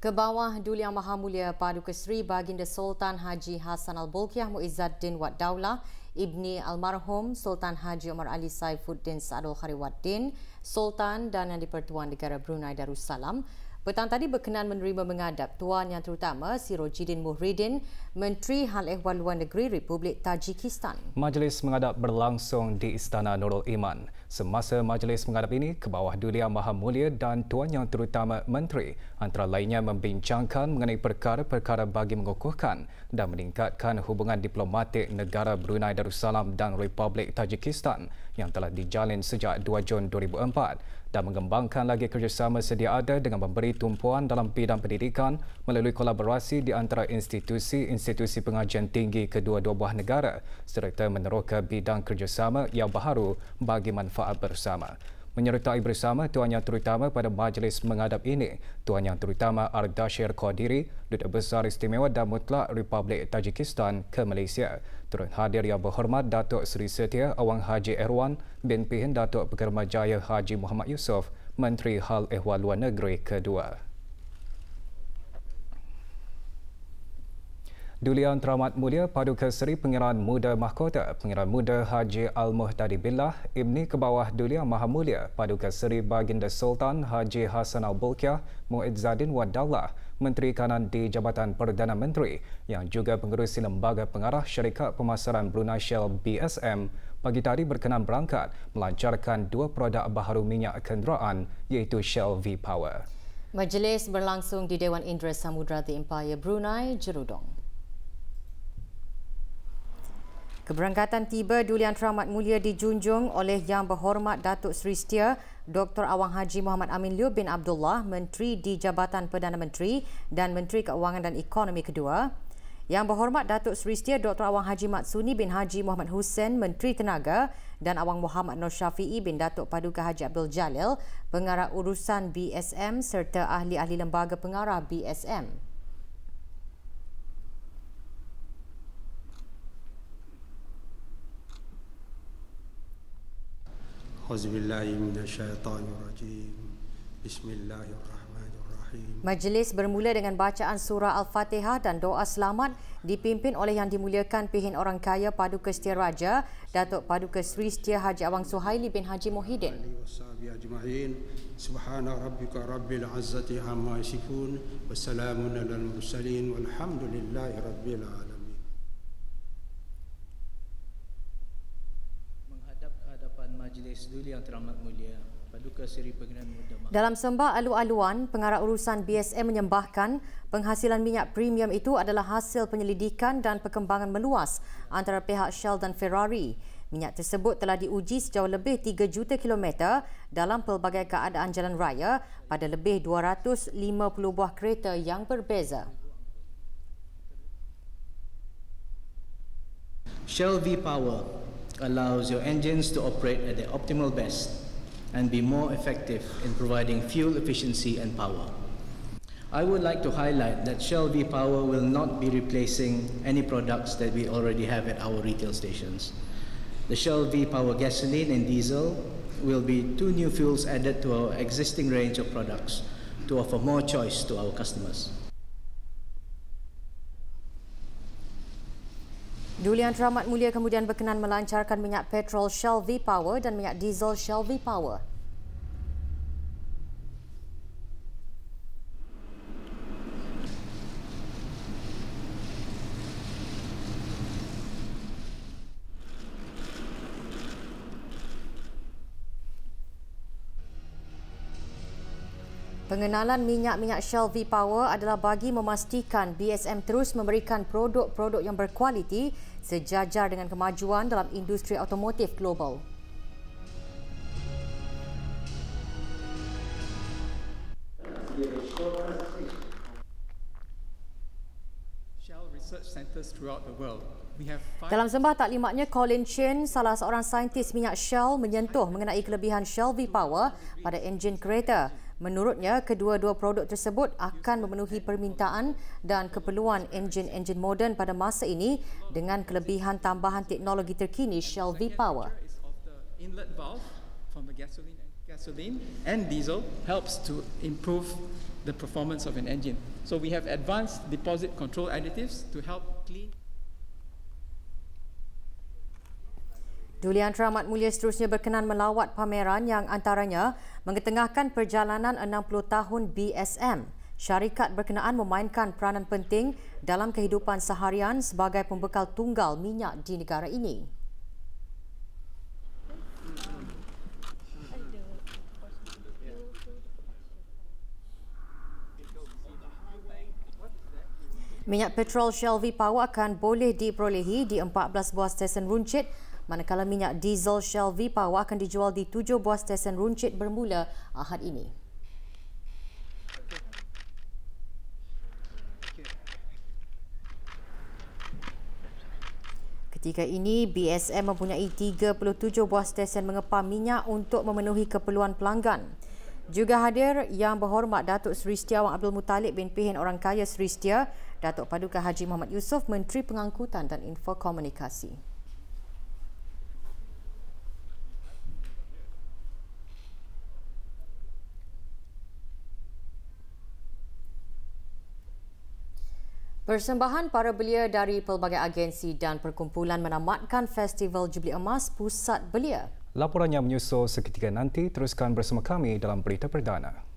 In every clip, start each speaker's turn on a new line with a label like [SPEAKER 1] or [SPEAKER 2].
[SPEAKER 1] Ke bawah Duli Yang Maha Mulia Paduka Seri Baginda Sultan Haji Hassan al Bolkiah Muizzaddin Wat Daulah Ibni Almarhum Sultan Haji Omar Ali Saifuddin Sa'adul Khariwaddin Sultan dan Yang Dipertuan Negara Brunei Darussalam Petang tadi berkenan menerima mengadap Tuan Yang Terutama Sirojidin Muhridin Menteri Hal Ehwal Luar Negeri Republik Tajikistan
[SPEAKER 2] Majlis mengadap berlangsung di Istana Nurul Iman semasa majlis menghadap ini ke bawah Yang Maha Mulia dan Tuan Yang Terutama Menteri antara lainnya membincangkan mengenai perkara-perkara bagi mengukuhkan dan meningkatkan hubungan diplomatik negara Brunei Darussalam dan Republik Tajikistan yang telah dijalin sejak 2 Jun 2004 dan mengembangkan lagi kerjasama sedia ada dengan memberi tumpuan dalam bidang pendidikan melalui kolaborasi di antara institusi-institusi pengajian tinggi kedua-dua buah negara serta meneroka bidang kerjasama yang baharu bagi manfaat manfaat bersama. Menyertai bersama Tuan Yang Terutama pada majlis menghadap ini, Tuan Yang Terutama Ardashir Qadiri, Duta Besar Istimewa dan Mutlak Republik Tajikistan ke Malaysia. Turut hadir yang berhormat Datuk Seri Setia Awang Haji Erwan bin Pihin Datuk Pekerma Jaya Haji Muhammad Yusof, Menteri Hal Ehwal Luar Negeri Kedua. Dulian Teramat Mulia Paduka Seri Pengiran Muda Mahkota Pengiran Muda Haji Al-Muhtadi Billah Ibni Kebawah Dulian Maha Mulia Paduka Seri Baginda Sultan Haji Hassan Al-Bulkiah Muizzaddin Wadallah Menteri Kanan di Jabatan Perdana Menteri yang juga pengerusi Lembaga Pengarah Syarikat Pemasaran Brunei Shell BSM pagi tadi berkenan berangkat melancarkan dua produk baharu minyak kenderaan iaitu Shell V-Power.
[SPEAKER 1] Majlis berlangsung di Dewan Indra Samudra The Empire Brunei, Jerudong. Keberangkatan tiba Dulian Teramat Mulia dijunjung oleh Yang Berhormat Datuk Seri Setia Dr. Awang Haji Muhammad Amin Liu bin Abdullah, Menteri di Jabatan Perdana Menteri dan Menteri Keuangan dan Ekonomi Kedua. Yang Berhormat Datuk Seri Setia Dr. Awang Haji Mat Suni bin Haji Muhammad Hussein, Menteri Tenaga dan Awang Muhammad Nur Syafi'i bin Datuk Paduka Haji Abdul Jalil, Pengarah Urusan BSM serta Ahli-Ahli Lembaga Pengarah BSM. Majlis bermula dengan bacaan surah Al-Fatihah dan doa selamat dipimpin oleh yang dimuliakan pihin orang kaya Paduka Setia Raja, Datuk Paduka Seri Setia Haji Awang Suhaili bin Haji Mohidin.
[SPEAKER 3] Ya Subhana rabbika rabbil
[SPEAKER 2] Majlis Duli yang teramat mulia, Paduka Seri Pengenalan Muda Mahal. Dalam sembah
[SPEAKER 1] alu-aluan, pengarah urusan BSM menyembahkan penghasilan minyak premium itu adalah hasil penyelidikan dan perkembangan meluas antara pihak Shell dan Ferrari. Minyak tersebut telah diuji sejauh lebih 3 juta kilometer dalam pelbagai keadaan jalan raya pada lebih 250 buah kereta yang berbeza.
[SPEAKER 2] Shell V Power allows your engines to operate at their optimal best and be more effective in providing fuel efficiency and power. I would like to highlight that Shell V Power will not be replacing any products that we already have at our retail stations. The Shell V Power gasoline and diesel will be two new fuels added to our existing range of products to offer more choice to our customers.
[SPEAKER 1] Dulian Teramat Mulia kemudian berkenan melancarkan minyak petrol Shell V Power dan minyak diesel Shell V Power. Pengenalan minyak-minyak Shell V-Power adalah bagi memastikan BSM terus memberikan produk-produk yang berkualiti sejajar dengan kemajuan dalam industri otomotif global. Dalam sembah taklimatnya, Colin Chin, salah seorang saintis minyak Shell, menyentuh mengenai kelebihan Shell V-Power pada enjin kereta. Menurutnya, kedua-dua produk tersebut akan memenuhi permintaan dan keperluan enjin-enjin moden pada masa ini dengan kelebihan tambahan teknologi terkini Shell V-Power. the
[SPEAKER 2] performance of an engine. So we have advanced deposit control additives to help clean.
[SPEAKER 1] Duliantra Ahmad Mulia seterusnya berkenan melawat pameran yang antaranya mengetengahkan perjalanan 60 tahun BSM. Syarikat berkenaan memainkan peranan penting dalam kehidupan seharian sebagai pembekal tunggal minyak di negara ini. Minyak petrol Shell V-Power akan boleh diperolehi di 14 buah stesen runcit manakala minyak diesel Shell V-Power akan dijual di tujuh buah stesen runcit bermula ahad ini. Ketika ini, BSM mempunyai 37 buah stesen mengepam minyak untuk memenuhi keperluan pelanggan. Juga hadir yang berhormat Datuk Seri Wang Abdul Mutalib bin Pihin Orang Kaya Seri Setia, Datuk Paduka Haji Muhammad Yusof, Menteri Pengangkutan dan Info Persembahan para belia dari pelbagai agensi dan perkumpulan menamatkan Festival Jubli Emas Pusat Belia.
[SPEAKER 2] Laporannya menyusul seketika nanti. Teruskan bersama kami dalam berita perdana.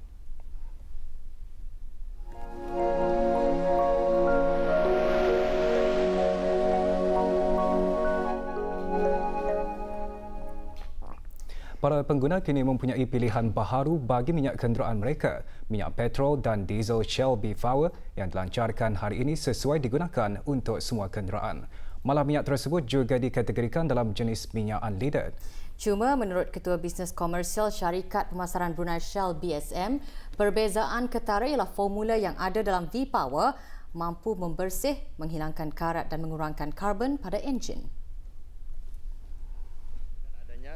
[SPEAKER 2] Para pengguna kini mempunyai pilihan baharu bagi minyak kenderaan mereka. Minyak petrol dan diesel Shell B-Power yang dilancarkan hari ini sesuai digunakan untuk semua kenderaan. Malah minyak tersebut juga dikategorikan dalam jenis minyak unleaded.
[SPEAKER 1] Cuma menurut Ketua Bisnes Komersial Syarikat Pemasaran Brunei Shell BSM, perbezaan ketara ialah formula yang ada dalam V-Power mampu membersih, menghilangkan karat dan mengurangkan karbon pada enjin.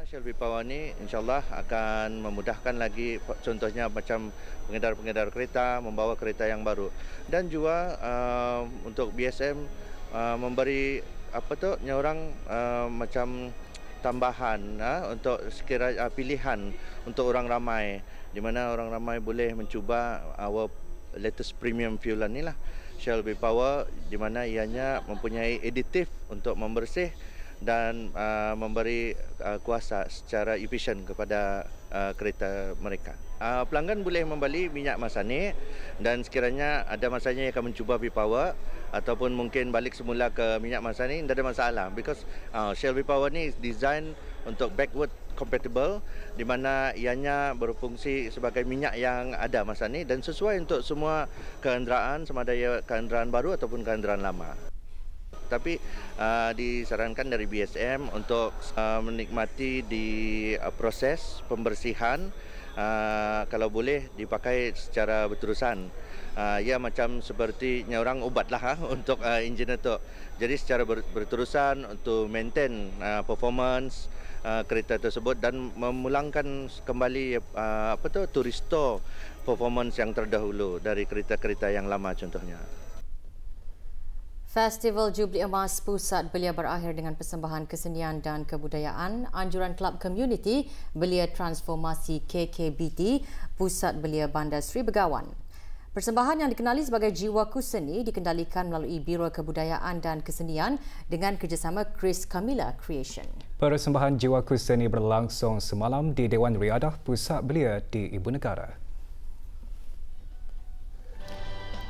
[SPEAKER 3] Hasil Bipawa ini insyaAllah akan memudahkan lagi contohnya macam pengedar-pengedar kereta membawa kereta yang baru. Dan juga uh, untuk BSM uh, memberi apa tu orang uh, macam tambahan uh, untuk sekira uh, pilihan untuk orang ramai di mana orang ramai boleh mencuba awal latest premium fuelan lah ni lah, Shell B di mana ianya mempunyai additive untuk membersih dan uh, memberi uh, kuasa secara efisien kepada uh, kereta mereka. Uh, pelanggan boleh membeli minyak masa masane dan sekiranya ada masanya yang akan mencuba V-Power ataupun mungkin balik semula ke minyak masa masane tidak ada masalah because uh, Shell V-Power ni design untuk backward compatible di mana ianya berfungsi sebagai minyak yang ada masa ni dan sesuai untuk semua kenderaan sama ada kenderaan baru ataupun kenderaan lama tapi uh, disarankan dari BSM untuk uh, menikmati di uh, proses pembersihan uh, kalau boleh dipakai secara berterusan uh, ya macam seperti nyorang ubat lah ha, ah, untuk uh, engine itu jadi secara ber berterusan untuk maintain uh, performance uh, kereta tersebut dan memulangkan kembali uh, apa tu turisto performance yang terdahulu dari kereta-kereta yang lama contohnya
[SPEAKER 1] Festival Jubli Emas Pusat Belia berakhir dengan persembahan kesenian dan kebudayaan Anjuran Kelab Community Belia Transformasi KKBT Pusat Belia Bandar Sri Begawan. Persembahan yang dikenali sebagai Jiwa Kuseni dikendalikan melalui Biro Kebudayaan dan Kesenian dengan kerjasama Chris Camilla Creation.
[SPEAKER 2] Persembahan Jiwa Kuseni berlangsung semalam di Dewan Riadah Pusat Belia di Ibu Negara.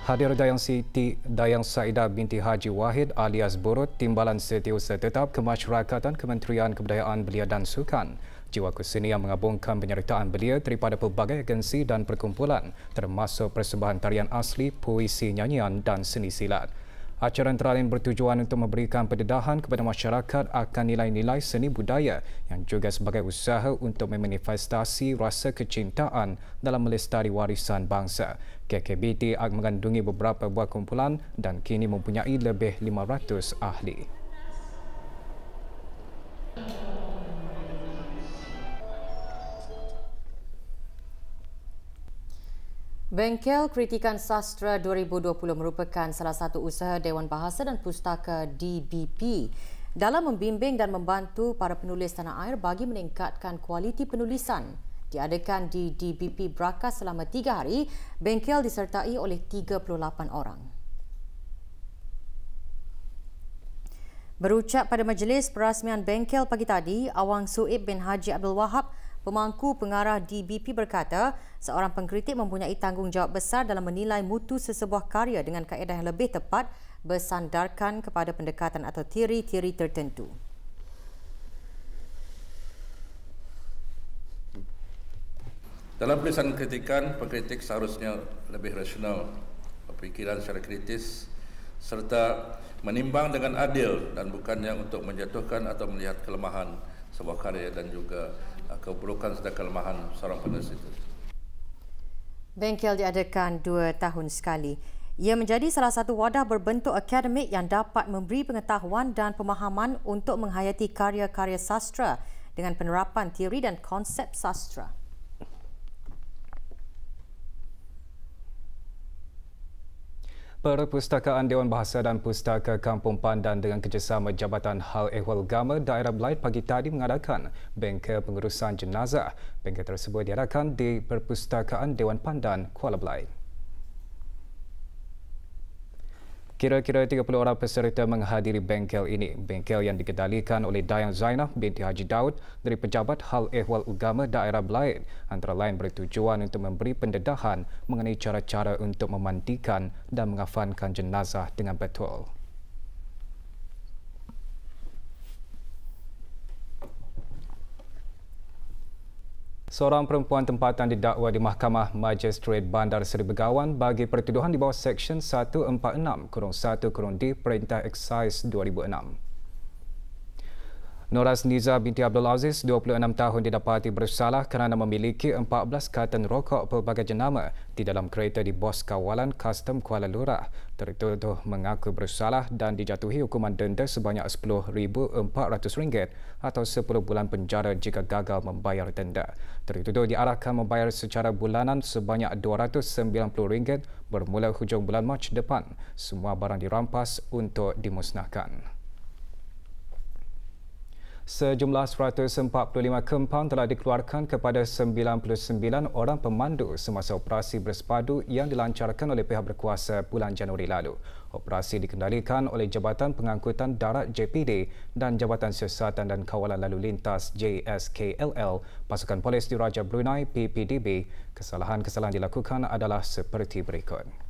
[SPEAKER 2] hadir Dayang Siti Dayang Saida binti Haji Wahid alias Burut Timbalan Setiausaha Tetap Kemasyarakatan Kementerian Kebudayaan Belia dan Sukan. Jiwa kesenian yang mengabungkan penyertaan belia daripada pelbagai agensi dan perkumpulan termasuk persembahan tarian asli, puisi, nyanyian dan seni silat. Acara antara lain bertujuan untuk memberikan pendedahan kepada masyarakat akan nilai-nilai seni budaya yang juga sebagai usaha untuk memanifestasi rasa kecintaan dalam melestari warisan bangsa. KKBT mengandungi beberapa buah kumpulan dan kini mempunyai lebih 500 ahli.
[SPEAKER 1] Bengkel Kritikan Sastra 2020 merupakan salah satu usaha Dewan Bahasa dan Pustaka DBP dalam membimbing dan membantu para penulis tanah air bagi meningkatkan kualiti penulisan. Diadakan di DBP Berakas selama tiga hari, bengkel disertai oleh 38 orang. Berucap pada majlis perasmian bengkel pagi tadi, Awang Suib bin Haji Abdul Wahab Pemangku pengarah DBP berkata, seorang pengkritik mempunyai tanggungjawab besar dalam menilai mutu sesebuah karya dengan kaedah yang lebih tepat bersandarkan kepada pendekatan atau teori-teori tertentu.
[SPEAKER 3] Dalam tulisan kritikan, pengkritik seharusnya lebih rasional, berfikiran secara kritis serta menimbang dengan adil dan bukannya untuk menjatuhkan atau melihat kelemahan sebuah karya dan juga Ah, keburukan serta kelemahan seorang penulis itu.
[SPEAKER 1] Bengkel diadakan dua tahun sekali. Ia menjadi salah satu wadah berbentuk akademik yang dapat memberi pengetahuan dan pemahaman untuk menghayati karya-karya sastra dengan penerapan teori dan konsep sastra.
[SPEAKER 2] Perpustakaan Dewan Bahasa dan Pustaka Kampung Pandan dengan kerjasama Jabatan Hal Ehwal Gama Daerah Belait pagi tadi mengadakan bengkel pengurusan jenazah. Bengkel tersebut diadakan di Perpustakaan Dewan Pandan, Kuala Belait. Kira-kira 30 orang peserta menghadiri bengkel ini. Bengkel yang dikendalikan oleh Dayang Zainah binti Haji Daud dari Pejabat Hal Ehwal Ugama Daerah Belait antara lain bertujuan untuk memberi pendedahan mengenai cara-cara untuk memandikan dan mengafankan jenazah dengan betul. Seorang perempuan tempatan didakwa di Mahkamah Magistrate Bandar Seri Begawan bagi pertuduhan di bawah Seksyen 146-1-D Perintah Excise 2006. Noras Niza binti Abdul Aziz, 26 tahun didapati bersalah kerana memiliki 14 katan rokok pelbagai jenama di dalam kereta di Bos Kawalan Custom Kuala Lurah. Tertuduh mengaku bersalah dan dijatuhi hukuman denda sebanyak RM10,400 atau 10 bulan penjara jika gagal membayar denda. Tertuduh diarahkan membayar secara bulanan sebanyak RM290 bermula hujung bulan Mac depan. Semua barang dirampas untuk dimusnahkan sejumlah 145 kempen telah dikeluarkan kepada 99 orang pemandu semasa operasi bersepadu yang dilancarkan oleh pihak berkuasa bulan Januari lalu. Operasi dikendalikan oleh Jabatan Pengangkutan Darat JPD dan Jabatan Siasatan dan Kawalan Lalu Lintas JSKLL, Pasukan Polis Diraja Brunei PPDB. Kesalahan-kesalahan dilakukan adalah seperti berikut.